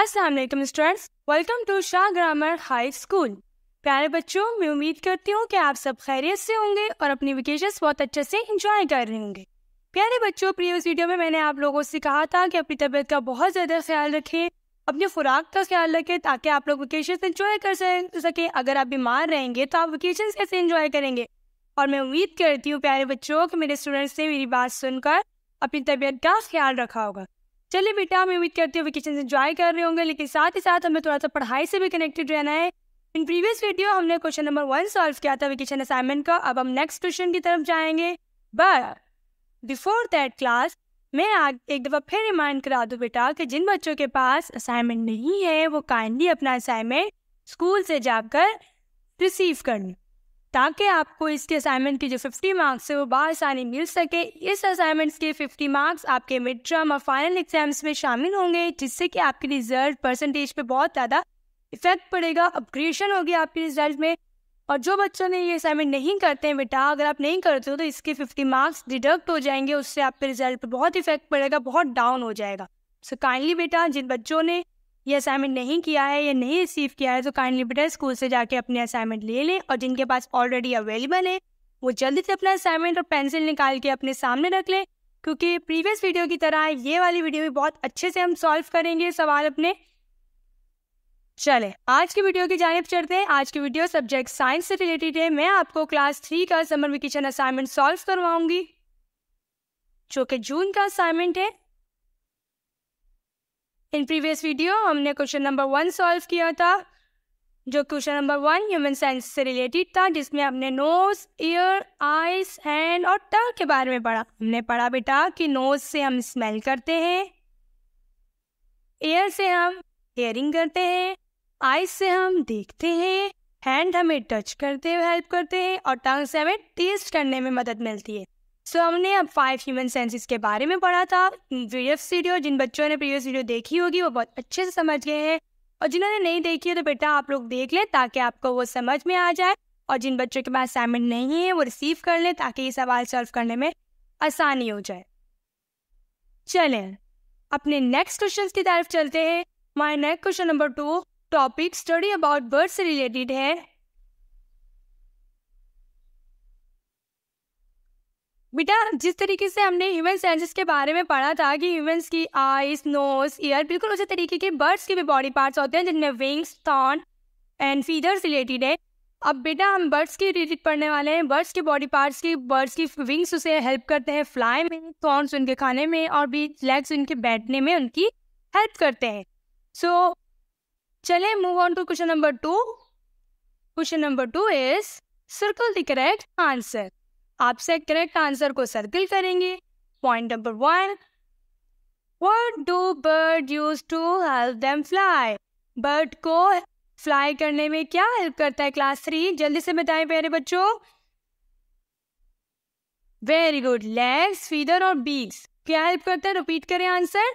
Aslam students welcome to Shah grammar high school प्यारे बच्चों मैं उम्मीद करती हूँ कि आप सब खैरियत से होंगे और अपनी वेकेशन बहुत अच्छे से इंजॉय कर रहे होंगे प्यारे बच्चों प्रीवियस वीडियो में मैंने आप लोगों से कहा था कि अपनी तबीयत का बहुत ज़्यादा ख्याल रखें अपनी खुराक का ख्याल रखें ताकि आप लोग वेकेशन इंजॉय कर सकें अगर आप बीमार रहेंगे तो आप वेकेशन कैसे इंजॉय करेंगे और मैं उम्मीद करती हूँ प्यारे बच्चों कि मेरे स्टूडेंट्स ने मेरी बात सुनकर अपनी तबीयत का ख्याल रखा होगा चलिए बेटा हमें उम्मीद करती हूँ वेकेशन इन्जॉय कर रहे होंगे लेकिन साथ ही साथ हमें थोड़ा सा पढ़ाई से भी कनेक्टेड रहना है इन प्रीवियस वीडियो हमने क्वेश्चन नंबर वन सॉल्व किया था वेकेशन असाइनमेंट का अब हम नेक्स्ट क्वेश्चन की तरफ जाएंगे बट बिफोर दैट क्लास मैं आज एक दफ़ा फिर रिमाइंड करा दूँ बेटा कि जिन बच्चों के पास असाइनमेंट नहीं है वो काइंडली अपना असाइनमेंट स्कूल से जाकर रिसीव कर लें ताकि आपको इसके असाइनमेंट के जो 50 मार्क्स है वो बसानी मिल सके इस असाइनमेंट्स के 50 मार्क्स आपके मिड टर्म और फाइनल एग्जाम्स में शामिल होंगे जिससे कि आपके रिजल्ट परसेंटेज पे बहुत ज़्यादा इफेक्ट पड़ेगा अपग्रेशन होगी आपके रिजल्ट में और जो बच्चों ने ये असाइनमेंट नहीं करते हैं बेटा अगर आप नहीं करते हो तो इसके फिफ्टी मार्क्स डिडक्ट हो जाएंगे उससे आपके रिजल्ट पर बहुत इफेक्ट पड़ेगा बहुत डाउन हो जाएगा सो so, काइंडली बेटा जिन बच्चों ने ये असाइनमेंट नहीं किया है या नहीं रिसीव किया है तो काइंडली बेटा स्कूल से जाके अपने असाइनमेंट ले लें और जिनके पास ऑलरेडी अवेलेबल है वो जल्दी से अपना असाइनमेंट और पेंसिल निकाल के अपने सामने रख लें क्योंकि प्रीवियस वीडियो की तरह ये वाली वीडियो भी बहुत अच्छे से हम सॉल्व करेंगे सवाल अपने चले आज की वीडियो की जानब चढ़ते हैं आज की वीडियो सब्जेक्ट साइंस से रिलेटेड है मैं आपको क्लास थ्री का समर वेकेशन असाइनमेंट सॉल्व करवाऊंगी जो कि जून का असाइनमेंट है इन प्रीवियस वीडियो हमने क्वेश्चन नंबर वन सॉल्व किया था जो question number one human science से रिलेटेड था जिसमें हमने नोज ईयर आइस हैंड और टंग के बारे में पढ़ा हमने पढ़ा बेटा कि नोज से हम स्मेल करते हैं ईयर से हम हेयरिंग करते हैं आइस से हम देखते हैं हैंड हमें टच करते हुए हेल्प करते हैं और टंग से हमें टेस्ट करने में मदद मिलती है सो so, हमने अब फाइव ह्यूमन सेंसेस के बारे में पढ़ा था प्रीवियस वीडियो जिन बच्चों ने प्रीवियस वीडियो देखी होगी वो बहुत अच्छे से समझ गए हैं और जिन्होंने नहीं देखी है तो बेटा आप लोग देख लें ताकि आपको वो समझ में आ जाए और जिन बच्चों के पास असाइनमेंट नहीं है वो रिसीव कर लें ताकि ये सवाल सॉल्व करने में आसानी हो जाए चलें अपने नेक्स्ट क्वेश्चन की तरफ चलते हैं my next question number two topic study about bird से रिलेटेड है बेटा जिस तरीके से हमने ह्यूमन सेंसेस के बारे में पढ़ा था कि ह्यूमन्स की आइज नोज ईयर बिल्कुल उसी तरीके के बर्ड्स के भी बॉडी पार्ट्स होते हैं जिनमें wings thorn and feathers related है अब बेटा हम बर्ड्स के रिलेटेड पढ़ने वाले हैं बर्ड्स के बॉडी पार्ट्स की बर्ड्स की विंग्स उसे हेल्प करते हैं फ्लाई में थॉर्न्स उनके खाने में और भी लेग्स उनके बैठने में उनकी हेल्प करते हैं सो so, चले move on to question number two question number two is circle the correct answer आपसे करेक्ट आंसर को सर्किल करेंगे point number one what do bird use to help them fly bird को fly करने में क्या help करता है class three जल्दी से बताएं प्यारे बच्चों वेरी गुड लेग्स फीदर और बीक्स क्या हेल्प करता है रिपीट करें आंसर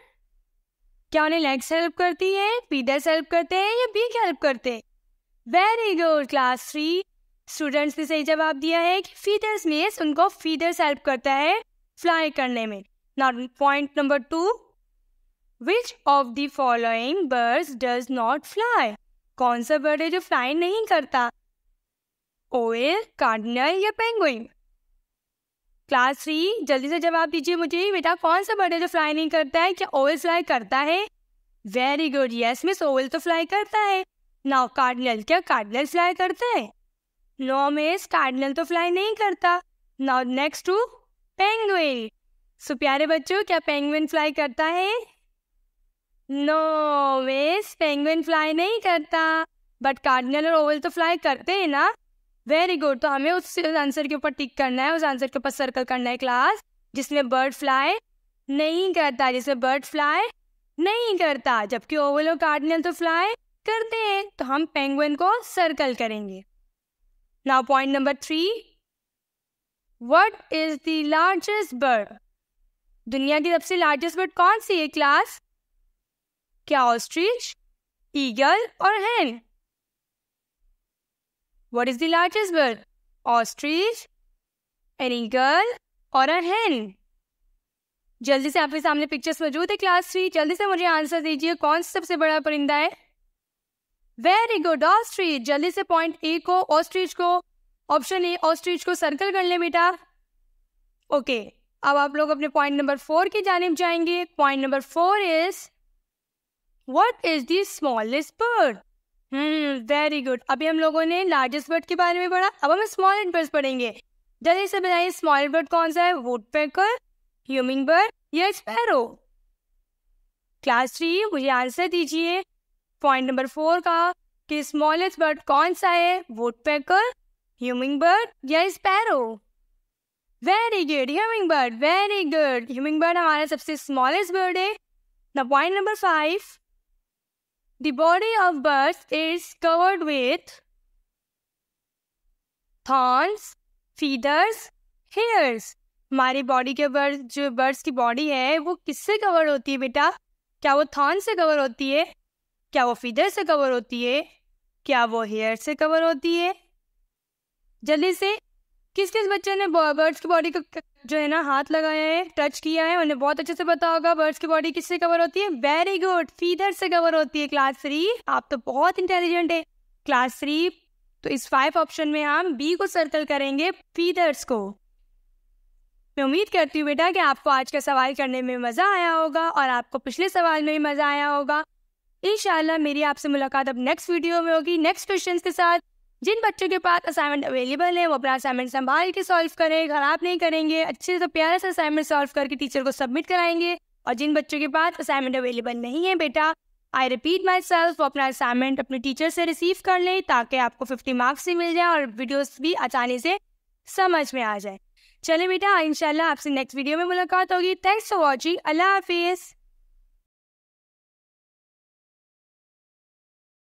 क्या उन्हें लेग्स हेल्प करती है फीदर्स हेल्प करते हैं या बीक हेल्प करते हैं very good class three students ने सही जवाब दिया है कि फीडर्स मेस उनको फीडर्स हेल्प करता है फ्लाई करने में not point number two which of the following birds does not fly कौन सा बर्ड है जो फ्लाई नहीं करता ओएल कार्डिनल या पेंगुइन क्लास थ्री जल्दी से जवाब दीजिए मुझे बेटा कौन सा बर्ड है जो फ्लाई नहीं करता है क्या ओएल फ्लाई करता है very good yes miss owl तो फ्लाई करता है नाउ कार्डिनल क्या कार्डिनल फ्लाई करता है लॉ में स्टार्डनल तो फ्लाई नहीं करता now next to penguin so प्यारे बच्चों क्या पेंगुइन फ्लाई करता है नो वेस पेंगुइन फ्लाई नहीं करता बट कार्डिनल और ओवल तो फ्लाई करते हैं ना वेरी गुड तो हमें उस आंसर के ऊपर टिक करना है उस आंसर के ऊपर सर्कल करना है क्लास जिसमें बर्ड फ्लाई नहीं करता जिसमें बर्ड फ्लाई नहीं करता जबकि ओवल और कार्डिनल तो फ्लाई करते हैं तो हम पेंगुइन को सर्कल करेंगे Now point number three. What is the largest bird? दुनिया की सबसे लार्जेस्ट बर्ड कौन सी है क्लास क्या ऑस्ट्रिच ईगल और hen what is the largest bird ostrich an eagle और अ हेन जल्दी से आपके सामने पिक्चर्स मौजूद है क्लास थ्री जल्दी से मुझे आंसर दीजिए कौन सा सबसे बड़ा परिंदा है वेरी गुड ऑस्ट्रीच जल्दी से पॉइंट ए को ऑस्ट्रीच को ऑप्शन ए ऑस्ट्रीच को सर्कल कर ले बेटा ओके अब आप लोग अपने पॉइंट नंबर फोर की जानब जाएंगे point number four is what is the smallest bird hmm very good अभी हम लोगों ने लार्जेस्ट बर्ड के बारे में पढ़ा अब हम स्मॉलेस्ट बर्ड पढ़ेंगे जल्दी से बताइए स्मॉल बर्ड कौन सा है वुड पैकर ह्यूमिंग बर्ड या स्पैरो क्लास थ्री मुझे आंसर दीजिए पॉइंट नंबर फोर का कि स्मॉलेस्ट बर्ड कौन सा है वुड पैकर ह्यूमिंग बर्ड या sparrow very good hummingbird very good hummingbird हमारा सबसे स्मॉलेस्ट बर्ड है the point number five the body of bird is covered with thorns feathers hairs हमारी body के bird जो birds की body है वो किससे कवर होती है बेटा क्या वो थॉर्न से कवर होती है क्या वो फीदर से कवर होती है क्या वो हेयर से कवर होती है जल्दी से किस किस बच्चे ने बर्ड्स की बॉडी को जो है ना हाथ लगाया है टच किया है उन्हें बहुत अच्छे से पता होगा बर्ड्स की बॉडी किससे कवर होती है वेरी गुड फीदर से कवर होती है क्लास थ्री आप तो बहुत इंटेलिजेंट है क्लास थ्री तो इस फाइव ऑप्शन में हम बी को सर्कल करेंगे फीदर्स को मैं उम्मीद करती हूँ बेटा कि आपको आज का सवाल करने में मज़ा आया होगा और आपको पिछले सवाल में भी मज़ा आया होगा इन मेरी आपसे मुलाकात अब नेक्स्ट वीडियो में होगी नेक्स्ट क्वेश्चन के साथ जिन बच्चों के पास असाइनमेंट अवेलेबल है वो अपना असाइनमेंट संभाल के सॉल्व करें खराब नहीं करेंगे अच्छे से प्यारे से असाइनमेंट सॉल्व करके टीचर को सबमिट कराएंगे और जिन बच्चों के पास असाइनमेंट अवेलेबल नहीं है बेटा आई रिपीट माई सेल्फ वो अपना असाइनमेंट अपने टीचर से रिसीव कर लें ताकि आपको फिफ्टी मार्क्स भी मिल जाए और वीडियोज भी आसानी से समझ में आ जाए चले बेटा इनशाला आपसे नेक्स्ट वीडियो में मुलाकात होगी थैंक्स फॉर वॉचिंग अल्लाह हाफिज़